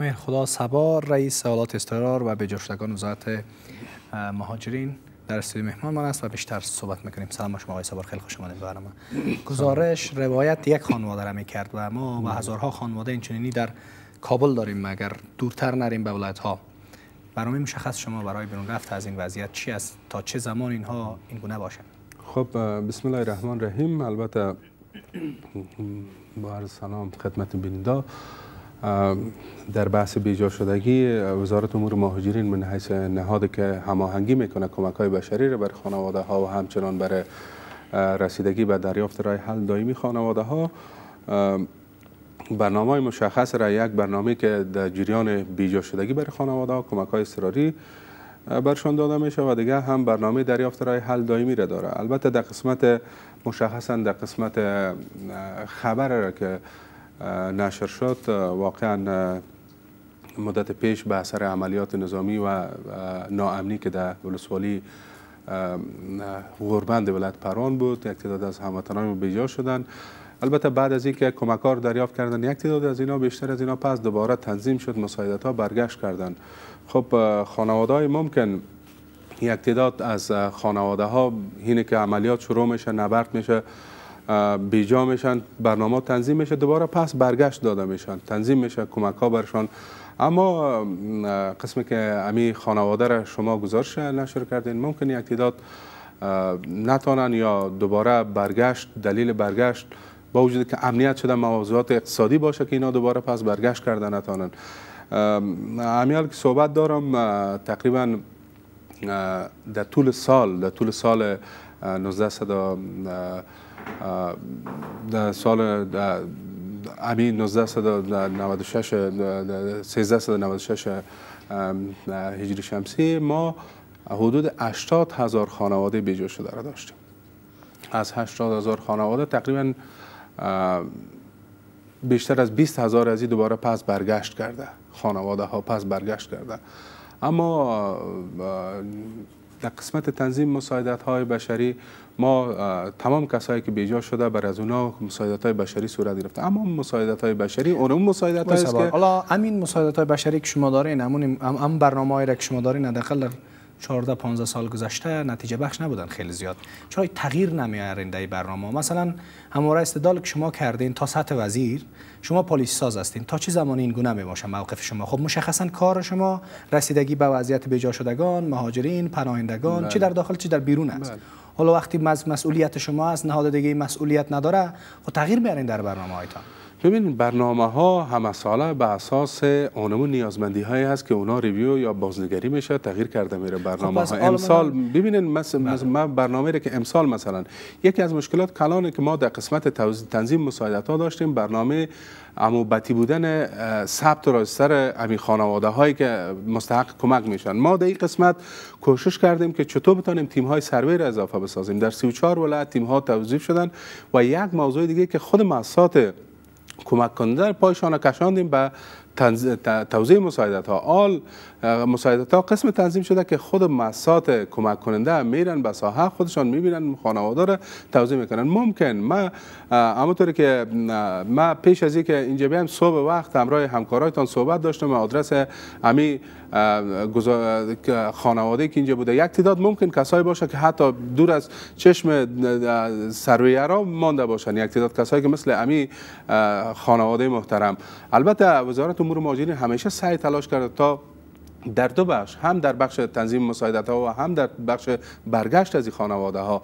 مهر خدا سبا رئیس سوالات استرار و بجاشتگان وزارت مهاجرین در استودیو مهمان من است و بیشتر صحبت میکنیم سلام شما آقای سبار خیلی خوش آمدید برنامه گزارش روایت یک خانواده را میکرد و ما و هزارها خانواده اینچنینی در کابل داریم مگر دورتر نریم به ولایت ها برنامه مشخص شما برای بیرون رفت از این وضعیت چی است تا چه زمان اینها این گونه باشند خب بسم الله الرحمن الرحیم البته با سلام خدمت بیننده در بحث بیجا شدگی وزارت امور مهاجرین من حیث که هماهنگی میکنه کمک های بشری رو بر خانواده ها و همچنان بر رسیدگی به دریافت رای حل دائمی خانواده ها برنامه مشخص را یک برنامه که در جریان بیجا شدگی بر خانواده ها کمک های استراری برشان داده میشه و دیگه هم برنامه دریافت رای حل دائمی را داره البته در قسمت مشخصا در قسمت خبر را که نشر شد واقعا مدت پیش به اثر عملیات نظامی و ناامنی که در ولسوالی غربند ولایت پران بود یک تعداد از هموطنان بیجا شدند البته بعد از اینکه کمکار دریافت کردن یک تعداد از اینا بیشتر از اینا پس دوباره تنظیم شد مساعدت ها برگشت کردند خب خانواده های ممکن یک تعداد از خانواده ها اینه که عملیات شروع میشه نبرد میشه بیجا میشن برنامه تنظیم میشه دوباره پس برگشت داده میشن تنظیم میشه کمک ها برشان اما قسمی که امی خانواده را شما گزارش نشر کردین ممکن یک تعداد نتانن یا دوباره برگشت دلیل برگشت با وجود که امنیت شده موضوعات اقتصادی باشه که اینا دوباره پس برگشت کرده نتانن امیال که صحبت دارم تقریبا در طول سال در طول سال 1900 در سال امی 1996 1396 هجری شمسی ما حدود 80 هزار خانواده بیجا شده را داشتیم از 80 هزار خانواده تقریبا بیشتر از 20 هزار از این دوباره پس برگشت کرده خانواده ها پس برگشت کرده اما در قسمت تنظیم مساعدت های بشری ما تمام کسایی که بیجا شده بر از اونا مساعدت های بشری صورت گرفته اما مساعدت های بشری اون اون مساعدت است که حالا همین مساعدت های بشری که شما دارین همون هم برنامه هایی که شما دارین داخل 14 15 سال گذشته نتیجه بخش نبودن خیلی زیاد چرا تغییر نمیارین در برنامه مثلا همواره استدلال که شما کردین تا سطح وزیر شما پلیس ساز هستین تا چه زمانی این گونه میباشه موقف شما خب مشخصا کار شما رسیدگی به وضعیت بجا شدگان مهاجرین پناهندگان چه بله. در داخل چی در بیرون است بله. حالا وقتی مسئولیت شما از نهاد دیگه مسئولیت نداره و خب تغییر میارین در برنامه هایتان ببینید برنامه ها همساله به اساس اونمون نیازمندی هایی هست که اونا ریویو یا بازنگری میشه تغییر کرده میره خب، برنامه ها امسال ببینید بله. مثل من برنامه رو که امسال مثلا یکی از مشکلات کلانه که ما در قسمت تنظیم مساعدت ها داشتیم برنامه اموبتی بودن ثبت و سر امی خانواده هایی که مستحق کمک میشن ما در این قسمت کوشش کردیم که چطور بتانیم تیم های سروی را اضافه بسازیم در 34 ولایت تیم ها توظیف شدن و یک موضوع دیگه که خود مؤسسات کمک کننده در پایشان کشاندیم به توضیح مساعدت ها آل مساعدت ها قسم تنظیم شده که خود مسات کمک کننده میرن به ساحه خودشان میبینن خانواده را توضیح میکنن ممکن ما اما که ما پیش از اینکه اینجا بیام صبح وقت همراه همکارایتان صحبت داشتم آدرس امی خانواده که اینجا بوده یک تعداد ممکن کسایی باشه که حتی دور از چشم سرویه را مانده باشن یک تعداد کسایی که مثل امی خانواده محترم البته وزارت امور همیشه سعی تلاش کرده تا در دو بخش هم در بخش تنظیم مساعدت ها و هم در بخش برگشت از این خانواده ها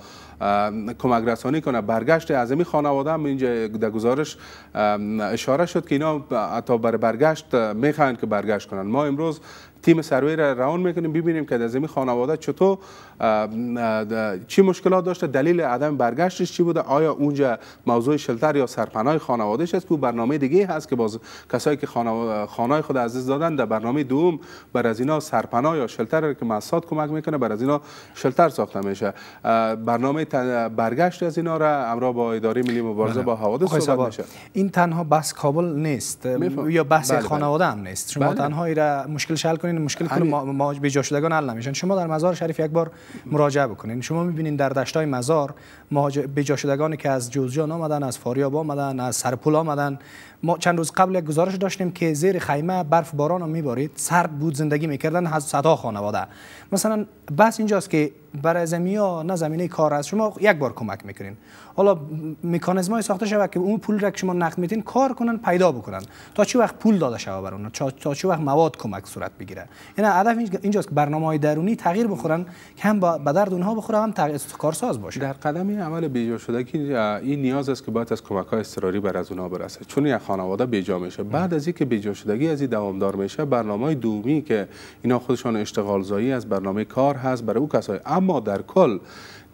کمک رسانی کنه برگشت از این خانواده هم اینجا در گزارش اشاره شد که اینا حتی برای برگشت میخواین که برگشت کنن ما امروز تیم سروی را روان میکنیم ببینیم که از این خانواده چطور چی مشکلات داشته دلیل عدم برگشتش چی بوده آیا اونجا موضوع شلتر یا سرپناه خانواده است که برنامه دیگه هست که باز کسایی که خانه خود عزیز دادن در برنامه دوم بر از اینا سرپناه یا شلتر که مساد کمک میکنه بر از اینا شلتر ساخته میشه برنامه برگشت از اینا را امرا با اداره ملی مبارزه بله. با حوادث صحبت میشه این تنها بس کابل نیست یا بحث بله، بله. خانواده هم نیست شما تنها را مشکل شل این مشکل کل ما به شدگان حل نمیشن یعنی شما در مزار شریف یک بار مراجعه بکنین یعنی شما میبینین در های مزار به شدگانی که از جوزجان آمدن از فاریاب آمدن از سرپول آمدن ما چند روز قبل یک گزارش داشتیم که زیر خیمه برف باران میبارید سرد بود زندگی میکردن صدا خانواده مثلا بس اینجاست که برای زمین ها نه زمینه کار است شما یک بار کمک میکنین حالا مکانیزم های ساخته شود که اون پول را که شما نقد میتین کار کنن پیدا بکنن تا چه وقت پول داده شود بر تا چه وقت مواد کمک صورت بگیره یعنی هدف اینجاست که برنامه های درونی تغییر بخورن که هم به درد اونها بخوره هم تغییر کارساز باشه در قدم این عمل بیجا که این نیاز است که باید از کمک های استراری بر از اونها برسه چون یک خانواده بیجا میشه بعد از اینکه بیجا شدگی از این دوامدار میشه برنامه دومی که اینا خودشان اشتغال زایی از برنامه کار هست برای او کسای اما در کل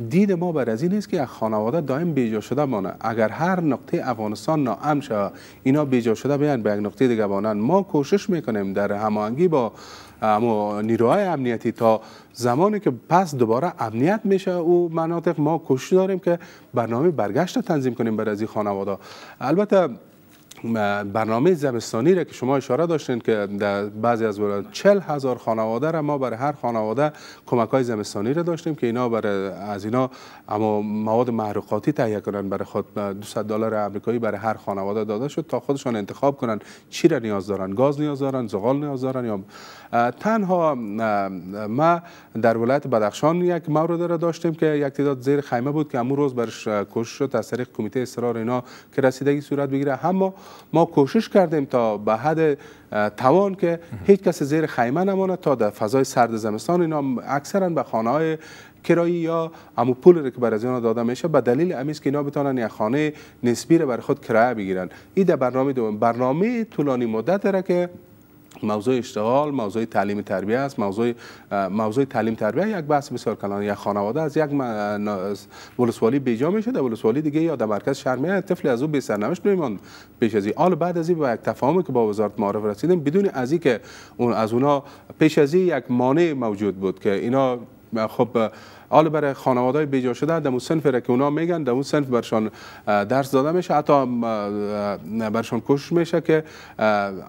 دید ما بر از این است که خانواده دائم بیجا شده مانه اگر هر نقطه افغانستان نام شود اینا بیجا شده بیان به یک نقطه دیگه بانن ما کوشش میکنیم در هماهنگی با اما نیروهای امنیتی تا زمانی که پس دوباره امنیت میشه او مناطق ما کوشش داریم که برنامه برگشت تنظیم کنیم برای از این خانواده البته برنامه زمستانی را که شما اشاره داشتین که در بعضی از ولایات چل هزار خانواده را ما برای هر خانواده کمک های زمستانی را داشتیم که اینا برای از اینا اما مواد محروقاتی تهیه کنن برای خود 200 دلار آمریکایی برای هر خانواده داده شد تا خودشان انتخاب کنن چی را نیاز دارن گاز نیاز دارن زغال نیاز دارن یا تنها ما در ولایت بدخشان یک مورد را داشتیم که یک تعداد زیر خیمه بود که امروز برش کوشش شد کمیته اصرار اینا که رسیدگی صورت بگیره اما ما کوشش کردیم تا به حد توان که هیچ کس زیر خیمه نماند تا در فضای سرد زمستان اینا اکثرا به خانه های کرایی یا امو پول که بر از داده میشه به دلیل امیز که اینا بتونن یک خانه نسبی رو بر خود کرایه بگیرن این در برنامه دوم برنامه طولانی مدت را که موضوع اشتغال موضوع تعلیم تربیه است موضوع موضوع تعلیم تربیه یک بحث بسیار کلان یک خانواده از یک ولسوالی بیجا میشه در ولسوالی دیگه یا در مرکز شهر میاد طفل از او بی سرنوشت میماند پیش از این بعد از این با یک تفاهمی که با وزارت معارف رسیدیم بدون از که اون از اونا پیش از این یک مانع موجود بود که اینا خب حال برای خانواده بیجا شده در اون سنف که اونا میگن در اون سنف برشان درس داده میشه حتی برشان کوشش میشه که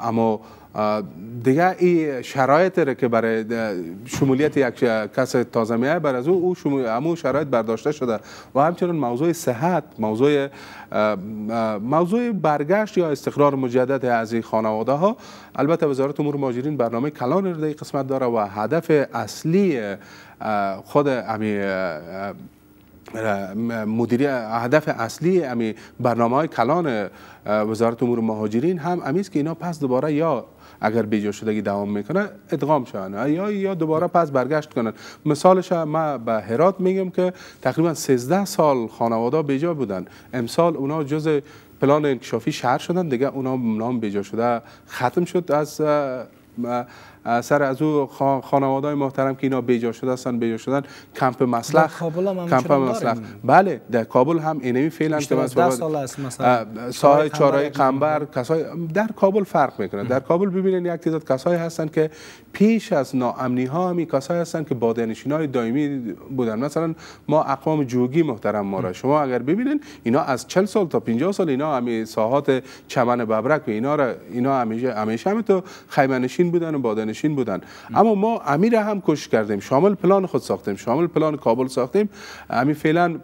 اما دیگه این شرایط را که برای شمولیت یک کس تازه میای بر از او همو شرایط برداشته شده و همچنین موضوع صحت موضوع موضوع برگشت یا استقرار مجدد از این خانواده ها البته وزارت امور مهاجرین برنامه کلان را قسمت داره و هدف اصلی خود امی مدیری هدف اصلی امی برنامه های کلان وزارت امور مهاجرین هم امیز که اینا پس دوباره یا اگر بیجا شدگی دوام میکنه ادغام شوند یا یا دوباره پس برگشت کنند مثالش ما به هرات میگم که تقریبا 13 سال خانواده بیجا بودن امسال اونا جز پلان انکشافی شهر شدن دیگه اونا نام بیجا شده ختم شد از سر از او خانواده های محترم که اینا بیجا شده هستن بیجا شدن کمپ مسلخ کمپ مسلخ بله در کابل هم اینمی فعلا که مثلا سال است مثلا قنبر کسای در کابل فرق میکنه در کابل ببینید یک تعداد کسایی هستن که پیش از ناامنی ها هم کسایی هستن که بادنشین های دائمی بودن مثلا ما اقوام جوگی محترم ما را شما اگر ببینید اینا از 40 سال تا 50 سال اینا همی ساحات چمن ببرک و اینا را اینا همیشه همیشه هم تو خیمه نشین بودن و بادنشین بودن اما ما امیر هم کوشش کردیم شامل پلان خود ساختیم شامل پلان کابل ساختیم امی فعلا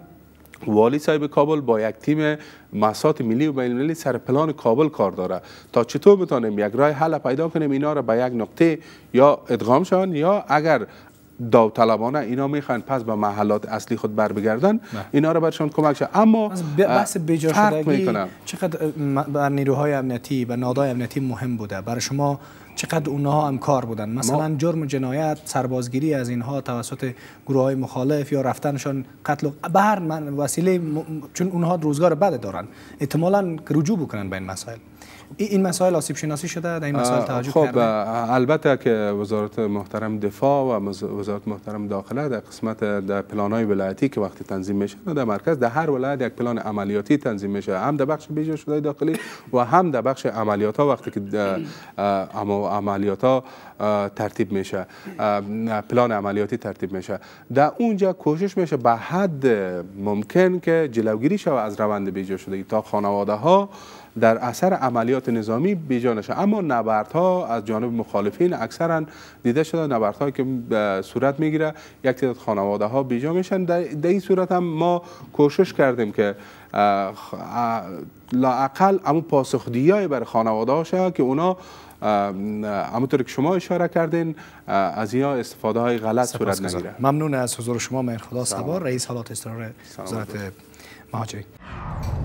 والی صاحب کابل با یک تیم مسات ملی و بین سر پلان کابل کار داره تا چطور بتانیم یک رای حل پیدا کنیم اینا را به یک نقطه یا ادغام شوند یا اگر داوطلبانه اینا میخوان پس به محلات اصلی خود بر بگردن اینا رو برشان کمک شد اما بحث بجا شدگی چقدر بر نیروهای امنیتی و نادای امنیتی مهم بوده برای شما چقدر اونها هم کار بودن مثلا جرم و جنایت سربازگیری از اینها توسط گروه های مخالف یا رفتنشان قتل و به من وسیله چون اونها روزگار بده دارن احتمالا رجوع بکنن به این مسائل این مسائل آسیب شناسی شده در این مسائل توجه خب البته که وزارت محترم دفاع و وزارت محترم داخله در قسمت در های ولایتی که وقتی تنظیم میشه در مرکز در هر ولایت یک پلان عملیاتی تنظیم میشه هم در بخش بیجا شده داخلی و هم در بخش عملیات ها وقتی که عملیات ها ترتیب میشه پلان عملیاتی ترتیب میشه در اونجا کوشش میشه به حد ممکن که جلوگیری شود از روند بیجا شده تا خانواده ها در اثر عملیات نظامی بیجا اما نبردها از جانب مخالفین اکثرا دیده شده هایی که صورت میگیره یک تعداد خانواده ها بیجا میشن در, این صورت هم ما کوشش کردیم که لاقل اما پاسخ بر برای خانواده ها که اونا همونطور که شما اشاره کردین از اینا استفاده های غلط صورت نگیره ممنون از حضور شما خدا سبار رئیس حالات اضطرار وزارت مهاجرت